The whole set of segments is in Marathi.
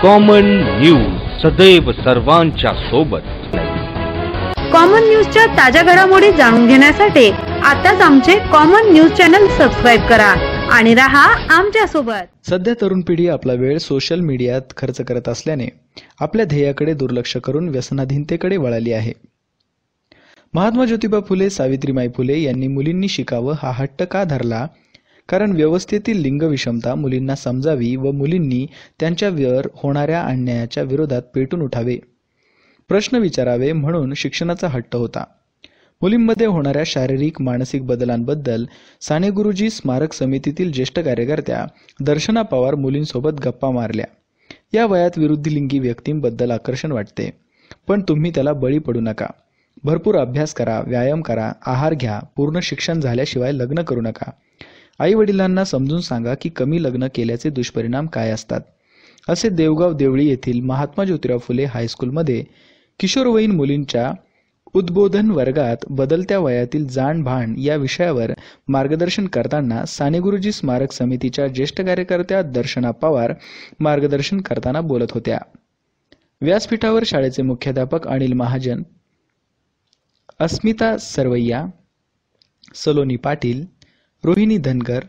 कॉमन न्यूज सदैव सर्वांच्या सोबत कॉमन न्यूजच्या ताज्या घडामोडी जाणून घेण्यासाठी आताच आमचे कॉमन न्यूज चॅनल सबस्क्राईब करा आणि रहा आमच्या सोबत सध्या तरुण पिढी आपला वेळ सोशल मीडियात खर्च करत असल्याने आपल्या ध्येयाकडे दुर्लक्ष करून व्यसनाधीनतेकडे वळाली आहे महात्मा ज्योतिबा फुले सावित्रीबाई फुले यांनी मुलींनी शिकावं हा हट्ट का धरला कारण व्यवस्थेतील लिंग विषमता मुलींना समजावी व मुलींनी त्यांच्यावर होणाऱ्या अन्यायाच्या विरोधात पेटून उठावे प्रश्न विचारावे म्हणून शिक्षणाचा हट्ट होता मुलींमध्ये होणाऱ्या शारीरिक मानसिक बदलांबद्दल साने गुरुजी स्मारक समितीतील ज्येष्ठ कार्यकर्त्या दर्शना पवार मुलींसोबत गप्पा मारल्या या वयात विरुद्धलिंगी व्यक्तींबद्दल आकर्षण वाटते पण तुम्ही त्याला बळी पडू नका भरपूर अभ्यास करा व्यायाम करा आहार घ्या पूर्ण शिक्षण झाल्याशिवाय लग्न करू नका आई वडिलांना समजून सांगा की कमी लग्न केल्याचे दुष्परिणाम काय असतात असे देवगाव देवळी येथील महात्मा ज्योतिराव फुले हायस्कूलमध्ये किशोरवयीन मुलींच्या उद्बोधन वर्गात बदलत्या वयातील जाणभाण या विषयावर मार्गदर्शन करताना सानेगुरुजी स्मारक समितीच्या ज्येष्ठ कार्यकर्त्या दर्शना पवार मार्गदर्शन करताना बोलत होत्या व्यासपीठावर शाळेचे मुख्याध्यापक अनिल महाजन अस्मिता सरवैया सलोनी पाटील रोहिणी धनकर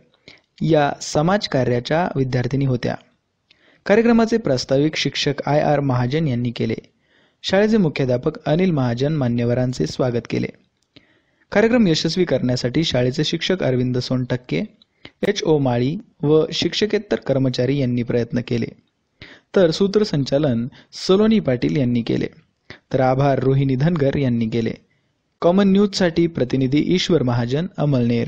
या समाजकार्याच्या विद्यार्थिनी होत्या कार्यक्रमाचे प्रास्ताविक शिक्षक आय आर महाजन यांनी केले शाळेचे मुख्याध्यापक अनिल महाजन मान्यवरांचे स्वागत केले कार्यक्रम यशस्वी करण्यासाठी शाळेचे शिक्षक अरविंद सोनटक्के एच ओ माळी व शिक्षकेतर कर्मचारी यांनी प्रयत्न केले तर सूत्रसंचालन सलोनी पाटील यांनी केले तर आभार रोहिणी धनगर यांनी केले कॉमन न्यूजसाठी प्रतिनिधी ईश्वर महाजन अमलनेर